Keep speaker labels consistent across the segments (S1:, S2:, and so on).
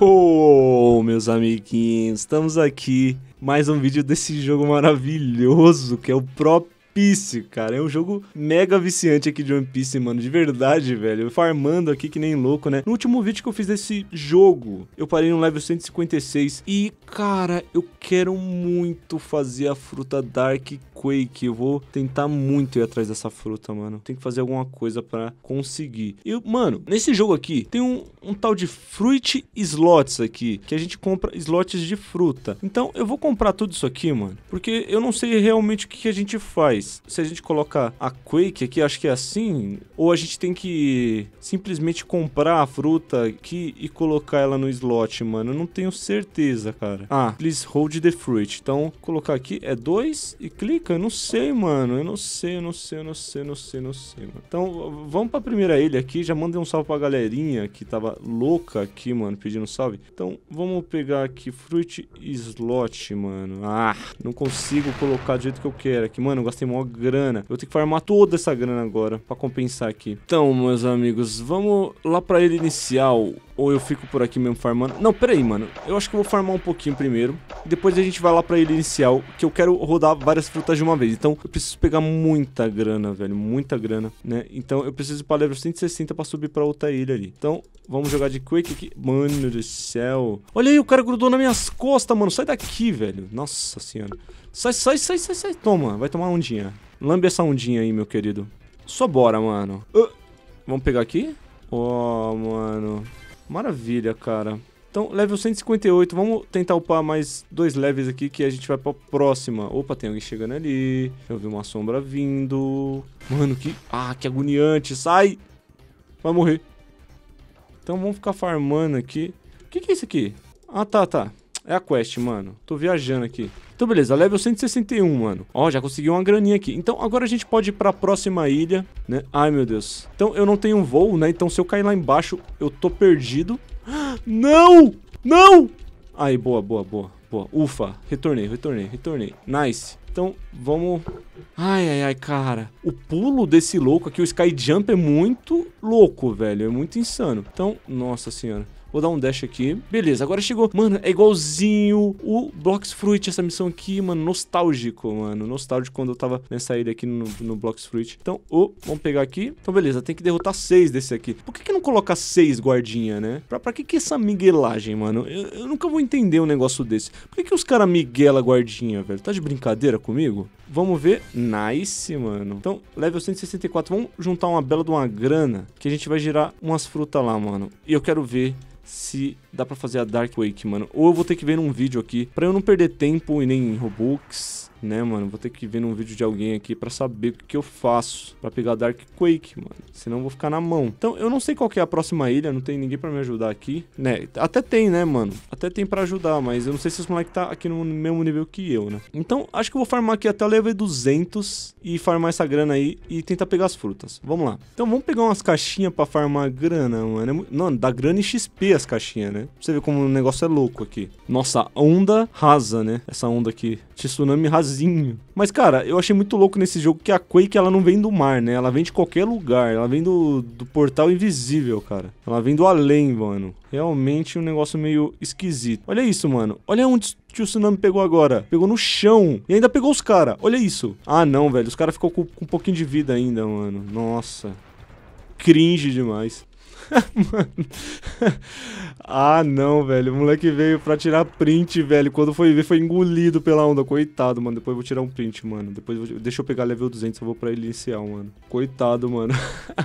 S1: Oh, meus amiguinhos, estamos aqui. Mais um vídeo desse jogo maravilhoso que é o Pro Piece, cara. É um jogo mega viciante aqui de One Piece, mano. De verdade, velho. Farmando aqui que nem louco, né? No último vídeo que eu fiz desse jogo, eu parei no level 156. E, cara, eu quero muito fazer a fruta Dark Quake. Eu vou tentar muito ir atrás dessa fruta, mano. Tem que fazer alguma coisa para conseguir. E, mano, nesse jogo aqui tem um, um tal de Fruit Slots aqui, que a gente compra slots de fruta. Então eu vou comprar tudo isso aqui, mano, porque eu não sei realmente o que, que a gente faz. Se a gente colocar a Quake aqui, acho que é assim, ou a gente tem que simplesmente comprar a fruta aqui e colocar ela no slot, mano. Eu não tenho certeza, cara. Ah, please hold the fruit. Então, colocar aqui é 2 e clica eu não sei, mano. Eu não sei, eu não sei, eu não sei, eu não sei, eu não sei, mano. Então, vamos pra primeira ilha aqui. Já mandei um salve pra galerinha que tava louca aqui, mano, pedindo salve. Então, vamos pegar aqui Fruit Slot, mano. Ah, não consigo colocar do jeito que eu quero aqui. Mano, eu gastei maior grana. Eu tenho que farmar toda essa grana agora pra compensar aqui. Então, meus amigos, vamos lá pra ilha inicial. Ou eu fico por aqui mesmo farmando. Não, pera aí, mano. Eu acho que eu vou farmar um pouquinho primeiro. Depois a gente vai lá pra ilha inicial, que eu quero rodar várias frutas de uma vez. Então, eu preciso pegar muita grana, velho. Muita grana, né? Então, eu preciso ir pra level 160 pra subir pra outra ilha ali. Então, vamos jogar de quick aqui. Mano do céu. Olha aí, o cara grudou nas minhas costas, mano. Sai daqui, velho. Nossa senhora. Sai, sai, sai, sai, sai. Toma, vai tomar ondinha. Lambe essa ondinha aí, meu querido. Só bora, mano. Uh, vamos pegar aqui? Oh, mano. Maravilha, cara. Então, level 158. Vamos tentar upar mais dois levels aqui que a gente vai pra próxima. Opa, tem alguém chegando ali. Eu vi uma sombra vindo. Mano, que... Ah, que agoniante. Sai! Vai morrer. Então, vamos ficar farmando aqui. O que, que é isso aqui? Ah, tá, tá. É a quest, mano. Tô viajando aqui. Então, beleza, level 161, mano. Ó, já consegui uma graninha aqui. Então, agora a gente pode ir pra próxima ilha, né? Ai, meu Deus. Então, eu não tenho voo, né? Então, se eu cair lá embaixo, eu tô perdido. Não! Não! Aí, boa, boa, boa, boa. Ufa, retornei, retornei, retornei. Nice. Então, vamos... Ai, ai, ai, cara. O pulo desse louco aqui, o Sky Jump, é muito louco, velho. É muito insano. Então, nossa senhora. Vou dar um dash aqui. Beleza, agora chegou. Mano, é igualzinho o Blocks Fruit, essa missão aqui, mano. Nostálgico, mano. Nostálgico quando eu tava nessa né, ilha aqui no, no Blocks Fruit. Então, oh, vamos pegar aqui. Então, beleza, tem que derrotar seis desse aqui. Por que, que não colocar seis guardinha, né? Pra, pra que que essa miguelagem, mano? Eu, eu nunca vou entender um negócio desse. Por que que os caras miguela guardinha, velho? Tá de brincadeira comigo? Vamos ver. Nice, mano. Então, level 164. Vamos juntar uma bela de uma grana. Que a gente vai girar umas frutas lá, mano. E eu quero ver se dá pra fazer a Dark Wake, mano. Ou eu vou ter que ver num vídeo aqui. Pra eu não perder tempo e nem Robux né, mano? Vou ter que ver num vídeo de alguém aqui para saber o que, que eu faço para pegar Dark Quake, mano. Senão eu vou ficar na mão. Então, eu não sei qual que é a próxima ilha, não tem ninguém para me ajudar aqui, né? Até tem, né, mano? Até tem para ajudar, mas eu não sei se os moleques tá aqui no mesmo nível que eu, né? Então, acho que eu vou farmar aqui até o level 200 e farmar essa grana aí e tentar pegar as frutas. Vamos lá. Então, vamos pegar umas caixinhas para farmar grana, mano. É mano, dá grana e XP as caixinhas, né? Pra você ver como o negócio é louco aqui. Nossa, onda rasa, né? Essa onda aqui. Tsunami rasa sozinho. Mas, cara, eu achei muito louco nesse jogo que a Quake ela não vem do mar, né? Ela vem de qualquer lugar. Ela vem do, do portal invisível, cara. Ela vem do além, mano. Realmente um negócio meio esquisito. Olha isso, mano. Olha onde o tsunami pegou agora. Pegou no chão. E ainda pegou os caras. Olha isso. Ah, não, velho. Os caras ficou com, com um pouquinho de vida ainda, mano. Nossa cringe demais. Mano. ah, não, velho. O moleque veio pra tirar print, velho. Quando foi ver, foi engolido pela onda. Coitado, mano. Depois eu vou tirar um print, mano. Depois vou... deixa eu pegar level 200, eu vou pra ele inicial, mano. Coitado, mano.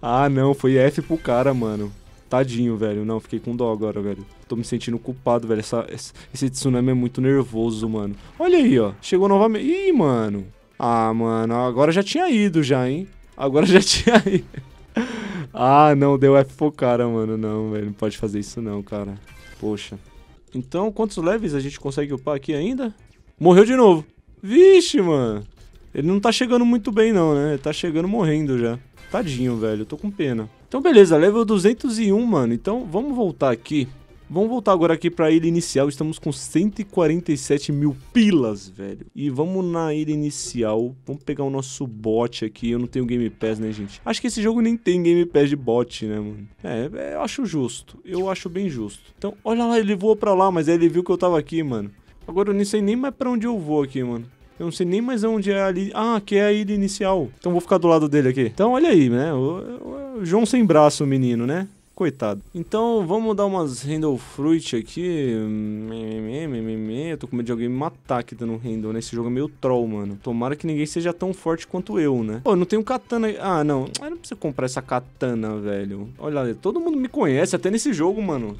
S1: ah, não. Foi F pro cara, mano. Tadinho, velho. Não, fiquei com dó agora, velho. Tô me sentindo culpado, velho. Essa, esse tsunami é muito nervoso, mano. Olha aí, ó. Chegou novamente. Ih, mano. Ah, mano. Agora já tinha ido já, hein? Agora já tinha ido. Ah, não, deu F pro cara, mano. Não, velho, não pode fazer isso não, cara. Poxa. Então, quantos leves a gente consegue upar aqui ainda? Morreu de novo. Vixe, mano. Ele não tá chegando muito bem não, né? Ele tá chegando morrendo já. Tadinho, velho. tô com pena. Então, beleza. Level 201, mano. Então, vamos voltar aqui Vamos voltar agora aqui pra ilha inicial. Estamos com 147 mil pilas, velho. E vamos na ilha inicial. Vamos pegar o nosso bot aqui. Eu não tenho Game Pass, né, gente? Acho que esse jogo nem tem Game Pass de bot, né, mano? É, é eu acho justo. Eu acho bem justo. Então, olha lá, ele voou pra lá, mas aí ele viu que eu tava aqui, mano. Agora eu nem sei nem mais pra onde eu vou aqui, mano. Eu não sei nem mais onde é ali. Ah, aqui é a ilha inicial. Então vou ficar do lado dele aqui. Então olha aí, né? O, o, o João sem braço, o menino, né? coitado. Então vamos dar umas Handle Fruit aqui. Eu tô com medo de alguém me matar aqui dando um Handle, né? Esse jogo é meio troll, mano. Tomara que ninguém seja tão forte quanto eu, né? Pô, oh, não tenho katana. Ah, não. Ah, eu não preciso comprar essa katana, velho. Olha, todo mundo me conhece, até nesse jogo, mano.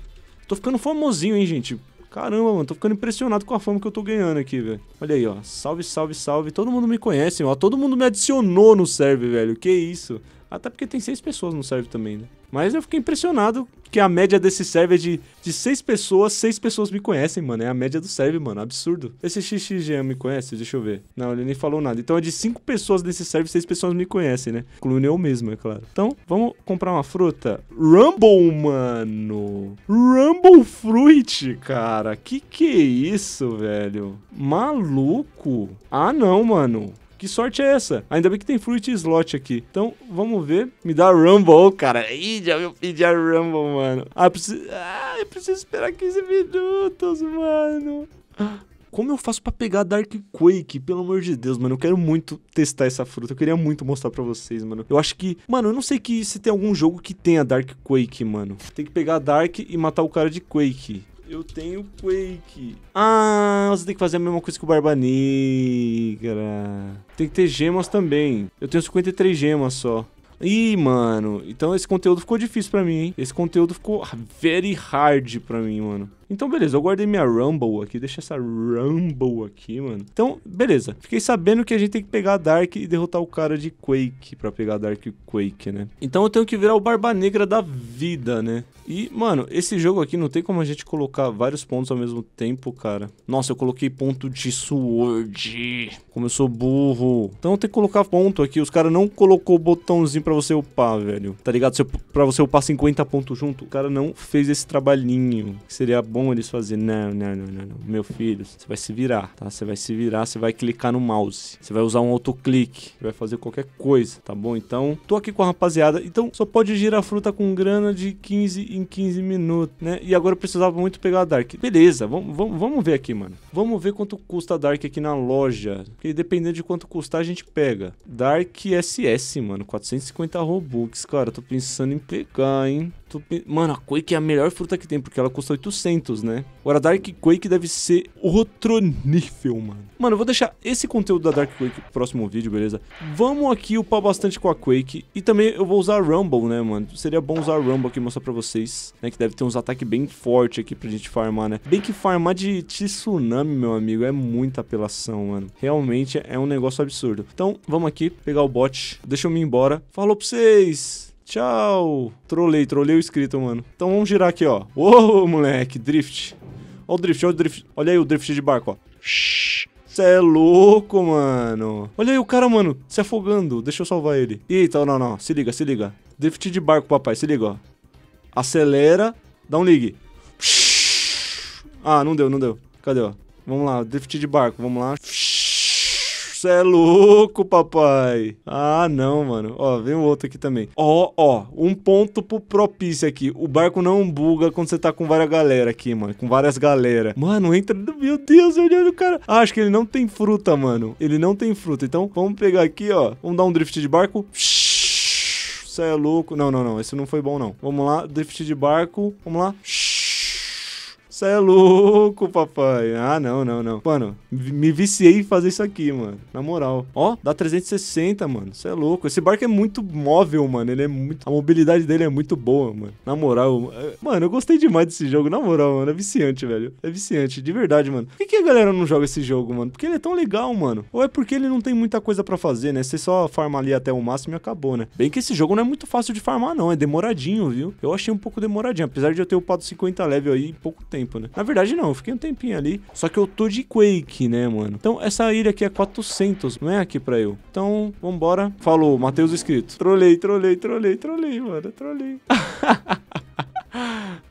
S1: Tô ficando famosinho, hein, gente. Caramba, mano, tô ficando impressionado com a fama que eu tô ganhando aqui, velho. Olha aí, ó. Salve, salve, salve. Todo mundo me conhece, ó. Todo mundo me adicionou no serve, velho. Que isso. Até porque tem seis pessoas no serve também, né? Mas eu fiquei impressionado que a média desse serve é de, de seis pessoas, seis pessoas me conhecem, mano. É a média do serve, mano. Absurdo. Esse XXG me conhece? Deixa eu ver. Não, ele nem falou nada. Então é de cinco pessoas desse serve, seis pessoas me conhecem, né? Incluindo eu mesmo, é claro. Então, vamos comprar uma fruta. Rumble, mano. Rumble Fruit, cara. Que que é isso, velho? Maluco. Ah, não, mano. Que sorte é essa? Ainda bem que tem Fruit Slot aqui. Então, vamos ver. Me dá Rumble, cara. Ih, já viu pedir a Rumble, mano. Ah, preciso... ah, eu preciso esperar 15 minutos, mano. Como eu faço para pegar Dark Quake? Pelo amor de Deus, mano. Eu quero muito testar essa fruta. Eu queria muito mostrar para vocês, mano. Eu acho que. Mano, eu não sei que se tem algum jogo que tenha Dark Quake, mano. Tem que pegar Dark e matar o cara de Quake. Eu tenho Quake. Ah, você tem que fazer a mesma coisa que o Barba Negra. Tem que ter gemas também. Eu tenho 53 gemas só. Ih, mano. Então esse conteúdo ficou difícil pra mim, hein? Esse conteúdo ficou very hard pra mim, mano. Então, beleza, eu guardei minha Rumble aqui. Deixa essa Rumble aqui, mano. Então, beleza. Fiquei sabendo que a gente tem que pegar a Dark e derrotar o cara de Quake pra pegar a Dark Quake, né? Então eu tenho que virar o Barba Negra da vida, né? E, mano, esse jogo aqui não tem como a gente colocar vários pontos ao mesmo tempo, cara. Nossa, eu coloquei ponto de Sword. Como eu sou burro. Então tem que colocar ponto aqui. Os caras não colocou o botãozinho pra você upar, velho. Tá ligado? Se eu, pra você upar 50 pontos junto, o cara não fez esse trabalhinho. Que seria bom bom eles fazem não, não, não, não, meu filho, você vai se virar, tá? Você vai se virar, você vai clicar no mouse, você vai usar um autoclique, vai fazer qualquer coisa, tá bom? Então, tô aqui com a rapaziada, então só pode girar fruta com grana de 15 em 15 minutos, né? E agora eu precisava muito pegar a Dark. Beleza, vamos vamo, vamo ver aqui, mano. Vamos ver quanto custa a Dark aqui na loja, porque dependendo de quanto custar a gente pega. Dark SS, mano, 450 Robux, cara, tô pensando em pegar, hein? tu, mano, a Quake é a melhor fruta que tem, porque ela custa 800, né? Agora, Dark Quake deve ser outro nível, mano. Mano, eu vou deixar esse conteúdo da Dark Quake pro próximo vídeo, beleza? Vamos aqui upar bastante com a Quake. E também eu vou usar Rumble, né, mano? Seria bom usar Rumble aqui e mostrar pra vocês, né? Que deve ter uns ataques bem fortes aqui pra gente farmar, né? Bem que farmar de tsunami, meu amigo, é muita apelação, mano. Realmente é um negócio absurdo. Então, vamos aqui pegar o bot. Deixa eu me embora. Falou pra vocês! Tchau. Trolei, trolei o escrito, mano. Então vamos girar aqui, ó. Ô, moleque, drift. Ó o drift, ó o drift. Olha aí o drift de barco, ó. Shhh. Cê é louco, mano. Olha aí o cara, mano, se afogando. Deixa eu salvar ele. Eita, não, não. Se liga, se liga. Drift de barco, papai. Se liga, ó. Acelera. Dá um ligue. Ah, não deu, não deu. Cadê, ó? Vamos lá, drift de barco. Vamos lá. Shhh. Você é louco, papai. Ah, não, mano. Ó, vem um outro aqui também. Ó, ó, um ponto pro propício aqui. O barco não buga quando você tá com várias galera aqui, mano. Com várias galera. Mano, entra... Meu Deus, olha o cara. Ah, acho que ele não tem fruta, mano. Ele não tem fruta. Então, vamos pegar aqui, ó. Vamos dar um drift de barco. Shhh é louco. Não, não, não. Esse não foi bom, não. Vamos lá. Drift de barco. Vamos lá. Shhh. Você é louco, papai. Ah, não, não, não. Mano, me viciei em fazer isso aqui, mano. Na moral. Ó, dá 360, mano. Você é louco. Esse barco é muito móvel, mano. Ele é muito. A mobilidade dele é muito boa, mano. Na moral, é, mano, eu gostei demais desse jogo. Na moral, mano. É viciante, velho. É viciante, de verdade, mano. Por que, que a galera não joga esse jogo, mano? Porque ele é tão legal, mano. Ou é porque ele não tem muita coisa para fazer, né? Você só farma ali até o máximo e acabou, né? Bem que esse jogo não é muito fácil de farmar, não. É demoradinho, viu? Eu achei um pouco demoradinho. Apesar de eu ter upado 50 level aí em pouco tempo tempo, né? Na verdade, não, eu fiquei um tempinho ali. Só que eu tô de Quake, né, mano? Então, essa ilha aqui é 400, não é aqui pra eu. Então, vambora. Falou, Matheus Escrito. Trolei, trolei, trolei, trolei, mano, trolei.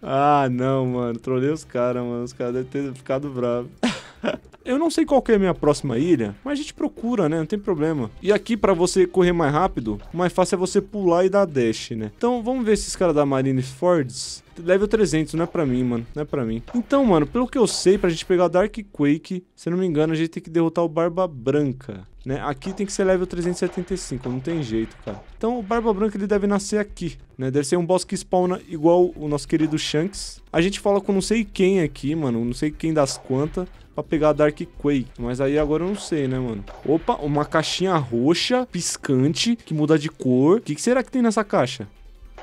S1: ah, não, mano. Trolei os caras, mano. Os caras devem ter ficado bravos. Eu não sei qual que é a minha próxima ilha, mas a gente procura, né? Não tem problema. E aqui, para você correr mais rápido, o mais fácil é você pular e dar dash, né? Então, vamos ver esses caras da Marine Fords level 300, não é pra mim, mano. Não é pra mim. Então, mano, pelo que eu sei, pra gente pegar o Dark Quake, se não me engano, a gente tem que derrotar o Barba Branca, né? Aqui tem que ser level 375, não tem jeito, cara. Então, o Barba Branca, ele deve nascer aqui, né? Deve ser um boss que spawna igual o nosso querido Shanks. A gente fala com não sei quem aqui, mano, não sei quem das quantas, pra pegar a Dark Quake. Mas aí agora eu não sei, né, mano? Opa, uma caixinha roxa, piscante, que muda de cor. O que, que será que tem nessa caixa?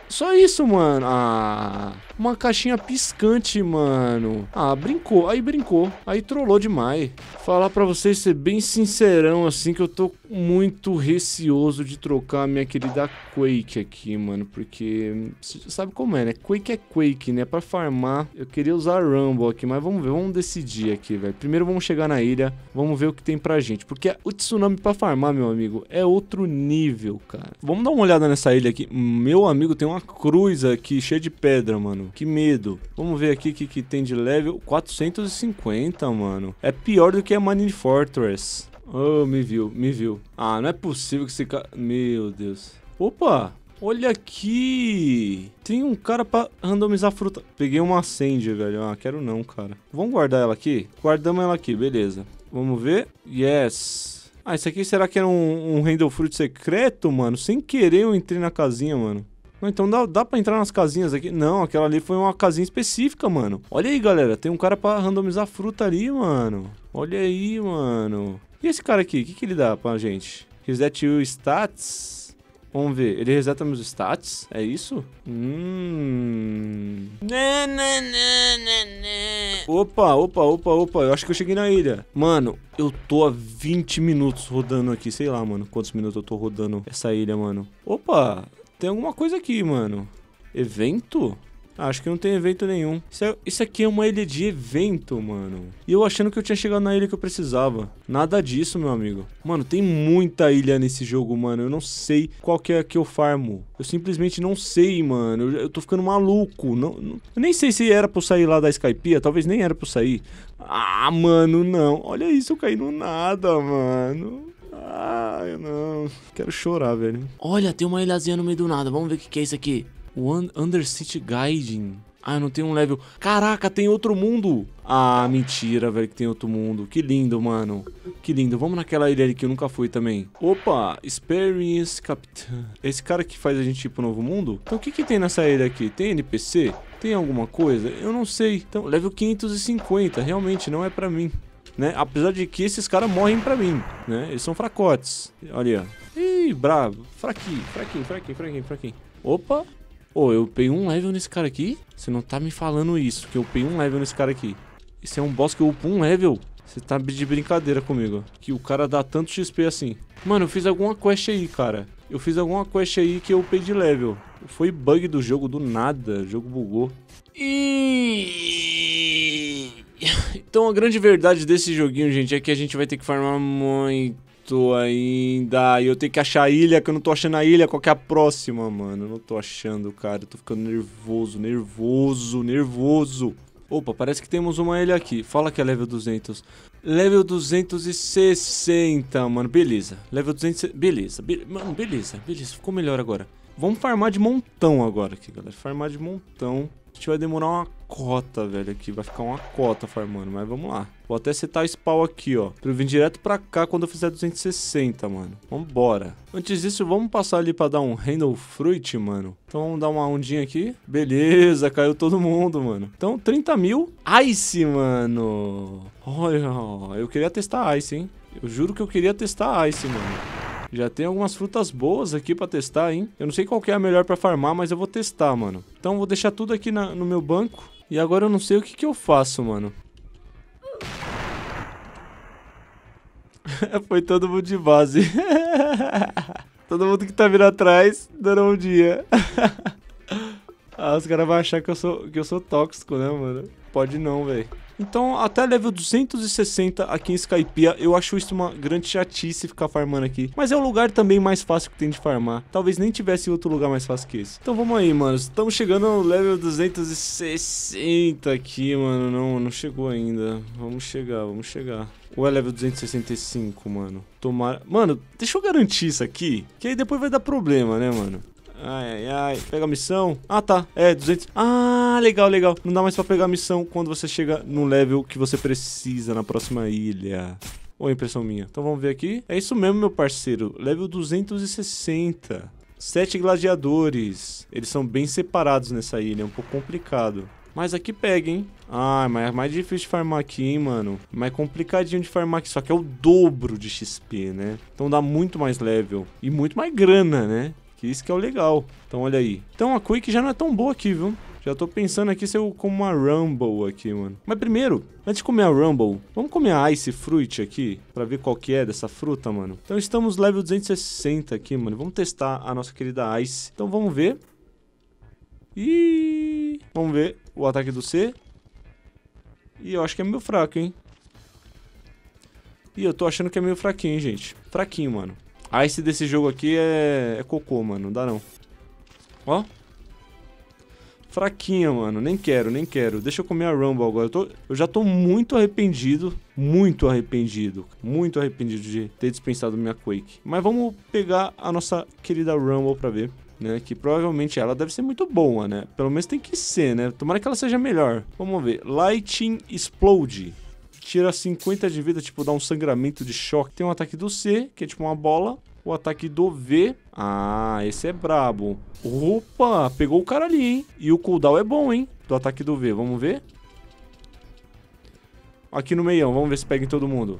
S1: Só isso, mano. Ah. Uma caixinha piscante, mano. Ah, brincou. Aí brincou. Aí trollou demais. Falar pra vocês, ser bem sincerão, assim, que eu tô muito receoso de trocar a minha querida Quake aqui, mano. Porque, sabe como é, né? Quake é Quake, né? Pra farmar, eu queria usar Rumble aqui, mas vamos ver. Vamos decidir aqui, velho. Primeiro vamos chegar na ilha. Vamos ver o que tem pra gente. Porque o Tsunami pra farmar, meu amigo, é outro nível, cara. Vamos dar uma olhada nessa ilha aqui. Meu amigo, tem uma cruz aqui cheia de pedra, mano mano. Que medo. Vamos ver aqui o que, que tem de level. 450, mano. É pior do que a Mining Fortress. Oh, me viu, me viu. Ah, não é possível que esse cara... Meu Deus. Opa, olha aqui. Tem um cara pra randomizar fruta. Peguei uma Sandy, velho. Ah, quero não, cara. Vamos guardar ela aqui? Guardamos ela aqui, beleza. Vamos ver. Yes. Ah, isso aqui será que era um, um Rendel Fruit secreto, mano? Sem querer eu entrei na casinha, mano. Não, então dá, dá pra entrar nas casinhas aqui. Não, aquela ali foi uma casinha específica, mano. Olha aí, galera. Tem um cara pra randomizar fruta ali, mano. Olha aí, mano. E esse cara aqui? O que, que ele dá pra gente? Reset o stats. Vamos ver, ele reseta meus stats? É isso? Hum. Opa, opa, opa, opa. Eu acho que eu cheguei na ilha. Mano, eu tô há 20 minutos rodando aqui. Sei lá, mano, quantos minutos eu tô rodando essa ilha, mano. Opa! tem alguma coisa aqui, mano. Evento? Acho que não tem evento nenhum. Isso, é, isso, aqui é uma ilha de evento, mano. E eu achando que eu tinha chegado na ilha que eu precisava. Nada disso, meu amigo. Mano, tem muita ilha nesse jogo, mano. Eu não sei qual que é que eu farmo. Eu simplesmente não sei, mano. Eu, eu tô ficando maluco. Não, não, eu nem sei se era pra eu sair lá da Skypia. Talvez nem era pra eu sair. Ah, mano, não. Olha isso, eu caí no nada, mano. Ah. Quero chorar, velho. Olha, tem uma ilhazinha no meio do nada. Vamos ver o que, que é isso aqui. O Undercity Guiding. Ah, não tem um level. Caraca, tem outro mundo. Ah, mentira, velho, que tem outro mundo. Que lindo, mano. Que lindo. Vamos naquela ilha ali que eu nunca fui também. Opa, Experience Captain. Esse cara que faz a gente ir pro novo mundo? Então o que que tem nessa ilha aqui? Tem NPC? Tem alguma coisa? Eu não sei. Então, level 550. Realmente, não é pra mim né? Apesar de que esses caras morrem pra mim, né? Eles são fracotes. Olha ó. Ih, bravo. Fraquinho, fraquinho, fraquinho, fraquinho, fraquinho. Opa. Ô, oh, eu peguei um level nesse cara aqui? Você não tá me falando isso, que eu peguei um level nesse cara aqui. Isso é um boss que eu upo um level? Você tá de brincadeira comigo, que o cara dá tanto XP assim. Mano, eu fiz alguma quest aí, cara. Eu fiz alguma quest aí que eu de level. Foi bug do jogo do nada, o jogo bugou. E então a grande verdade desse joguinho, gente, é que a gente vai ter que farmar muito ainda. E eu tenho que achar a ilha, que eu não tô achando a ilha. Qual que é a próxima, mano? Eu não tô achando, cara. Eu tô ficando nervoso, nervoso, nervoso. Opa, parece que temos uma ilha aqui. Fala que é level 200. Level 260, mano. Beleza. Level 200... Beleza. Be... Mano, beleza. Beleza. Ficou melhor agora. Vamos farmar de montão agora aqui, galera. Farmar de montão. A gente vai demorar uma cota, velho, aqui. Vai ficar uma cota farmando, mas vamos lá. Vou até setar spawn aqui, ó. Pra eu vir direto pra cá quando eu fizer 260, mano. Vambora. Antes disso, vamos passar ali pra dar um handle fruit, mano. Então vamos dar uma ondinha aqui. Beleza, caiu todo mundo, mano. Então, 30 mil. Ice, mano. Olha, eu queria testar Ice, hein. Eu juro que eu queria testar Ice, mano. Já tem algumas frutas boas aqui para testar, hein? Eu não sei qual que é a melhor para farmar, mas eu vou testar, mano. Então vou deixar tudo aqui na, no meu banco. E agora eu não sei o que, que eu faço, mano. Foi todo mundo de base. todo mundo que tá vindo atrás, dando um dia. ah, os caras vão achar que eu, sou, que eu sou tóxico, né, mano? Pode não, velho. Então, até level 260 aqui em Skypiea, eu acho isso uma grande chatice ficar farmando aqui. Mas é o lugar também mais fácil que tem de farmar. Talvez nem tivesse outro lugar mais fácil que esse. Então, vamos aí, mano. Estamos chegando no level 260 aqui, mano. Não, não chegou ainda. Vamos chegar, vamos chegar. Ou é level 265, mano? Tomara... Mano, deixa eu garantir isso aqui, que aí depois vai dar problema, né, mano? Ai, ai, ai. Pega a missão. Ah, tá. É, 200. Ah, legal, legal. Não dá mais pra pegar a missão quando você chega no level que você precisa na próxima ilha. Ou impressão minha? Então vamos ver aqui. É isso mesmo, meu parceiro. Level 260. Sete gladiadores. Eles são bem separados nessa ilha. É um pouco complicado. Mas aqui pega, hein? Ah, mas é mais difícil de farmar aqui, hein, mano? Mais é complicadinho de farmar aqui, só que é o dobro de XP, né? Então dá muito mais level e muito mais grana, né? Que isso que é o legal. Então olha aí. Então a Quick já não é tão boa aqui, viu? Já tô pensando aqui se eu como uma Rumble aqui, mano. Mas primeiro, antes de comer a Rumble, vamos comer a Ice Fruit aqui, pra ver qual que é dessa fruta, mano. Então estamos level 260 aqui, mano. Vamos testar a nossa querida Ice. Então vamos ver. E Vamos ver o ataque do C. E eu acho que é meio fraco, hein? E eu tô achando que é meio fraquinho, hein, gente. Fraquinho, mano. A ice desse jogo aqui é, é cocô, mano. Não dá não. Ó. Fraquinha, mano. Nem quero, nem quero. Deixa eu comer a Rumble agora. Eu, tô... eu já tô muito arrependido. Muito arrependido. Muito arrependido de ter dispensado minha Quake. Mas vamos pegar a nossa querida Rumble pra ver. Né, que provavelmente ela deve ser muito boa, né? Pelo menos tem que ser, né? Tomara que ela seja melhor. Vamos ver. Lighting Explode tira 50 de vida, tipo, dá um sangramento de choque. Tem um ataque do C, que é tipo uma bola. O ataque do V. Ah, esse é brabo. Opa, pegou o cara ali, hein? E o cooldown é bom, hein? Do ataque do V. Vamos ver? Aqui no meião. Vamos ver se pega em todo mundo.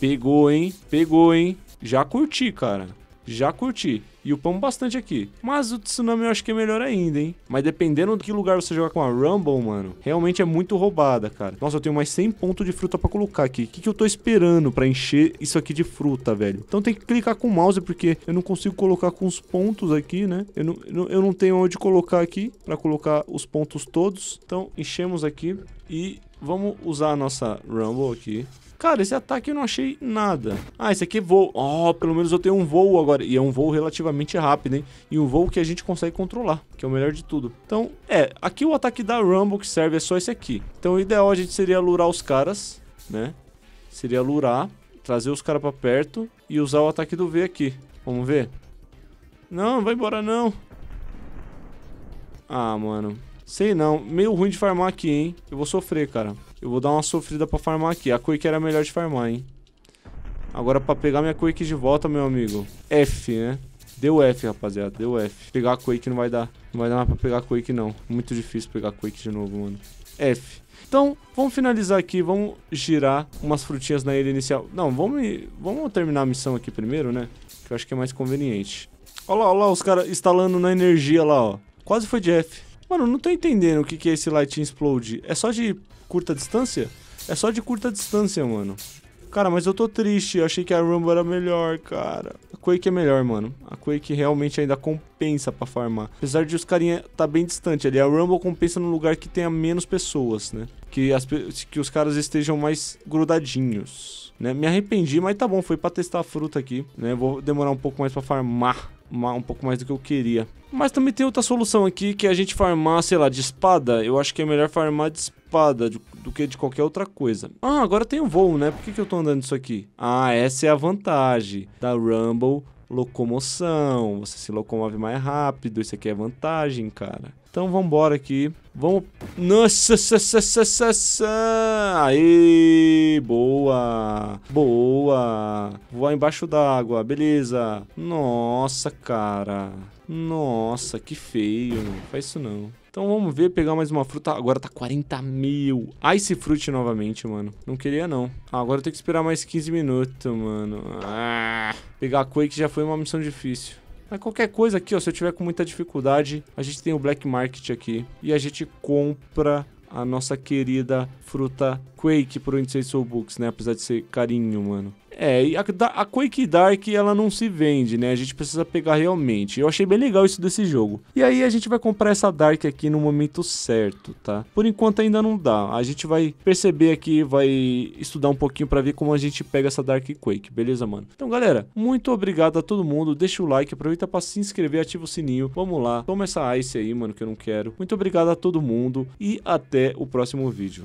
S1: Pegou, hein? Pegou, hein? Já curti, cara. Já curti e upamos bastante aqui. Mas o Tsunami eu acho que é melhor ainda, hein? Mas dependendo do que lugar você jogar com a Rumble, mano, realmente é muito roubada, cara. Nossa, eu tenho mais 100 pontos de fruta pra colocar aqui. O que, que eu tô esperando pra encher isso aqui de fruta, velho? Então tem que clicar com o mouse, porque eu não consigo colocar com os pontos aqui, né? Eu não, eu não, eu não tenho onde colocar aqui pra colocar os pontos todos. Então enchemos aqui e vamos usar a nossa Rumble aqui. Cara, esse ataque eu não achei nada. Ah, esse aqui é voo. Ó, oh, pelo menos eu tenho um voo agora. E é um voo relativamente rápido, hein? E um voo que a gente consegue controlar, que é o melhor de tudo. Então, é, aqui o ataque da Rumble que serve é só esse aqui. Então, o ideal a gente seria lurar os caras, né? Seria lurar trazer os caras pra perto e usar o ataque do V aqui. Vamos ver? Não, vai embora não. Ah, mano. Sei não, meio ruim de farmar aqui, hein? Eu vou sofrer, cara. Eu vou dar uma sofrida pra farmar aqui. A Quake era melhor de farmar, hein? Agora pra pegar minha Quake de volta, meu amigo. F, né? Deu F, rapaziada, deu F. Pegar a Quake não vai dar. Não vai dar pra pegar a Quake, não. Muito difícil pegar a Quake de novo, mano. F. Então, vamos finalizar aqui, vamos girar umas frutinhas na ilha inicial. Não, vamos, vamos terminar a missão aqui primeiro, né? Que eu acho que é mais conveniente. Olha lá, olha lá os caras instalando na energia lá, ó. Quase foi de F. Mano, não tô entendendo o que, que é esse Lightning Explode. É só de curta distância? É só de curta distância, mano. Cara, mas eu tô triste. Eu achei que a Rumble era melhor, cara. A Quake é melhor, mano. A Quake realmente ainda compensa pra farmar. Apesar de os carinha tá bem distante ali. A Rumble compensa no lugar que tenha menos pessoas, né? Que, as, que os caras estejam mais grudadinhos, né? Me arrependi, mas tá bom. Foi pra testar a fruta aqui, né? Vou demorar um pouco mais pra farmar um pouco mais do que eu queria. Mas também tem outra solução aqui, que é a gente farmar, sei lá, de espada. Eu acho que é melhor farmar de espada do que de qualquer outra coisa. Ah, agora tem um voo, né? Por que, que eu tô andando isso aqui? Ah, essa é a vantagem da Rumble locomoção. Você se locomove mais rápido, isso aqui é vantagem, cara. Então vambora aqui. Vamos... Nossa, aí, boa, boa. Voar embaixo d'água, beleza. Nossa, cara. Nossa, que feio, não faz isso não. Então vamos ver, pegar mais uma fruta. Agora tá 40 mil. Ice Fruit novamente, mano. Não queria, não. Ah, agora eu tenho que esperar mais 15 minutos, mano. Ah, pegar a Quake já foi uma missão difícil. Mas qualquer coisa aqui, ó, se eu tiver com muita dificuldade, a gente tem o black market aqui e a gente compra a nossa querida fruta Quake por 26 Soul Books, né? Apesar de ser carinho, mano. É, e a, a Quake Dark ela não se vende, né? A gente precisa pegar realmente. Eu achei bem legal isso desse jogo. E aí a gente vai comprar essa Dark aqui no momento certo, tá? Por enquanto ainda não dá. A gente vai perceber aqui, vai estudar um pouquinho para ver como a gente pega essa Dark Quake, beleza, mano? Então, galera, muito obrigado a todo mundo. Deixa o like, aproveita para se inscrever, ativa o sininho. Vamos lá, toma essa Ice aí, mano, que eu não quero. Muito obrigado a todo mundo e até o próximo vídeo.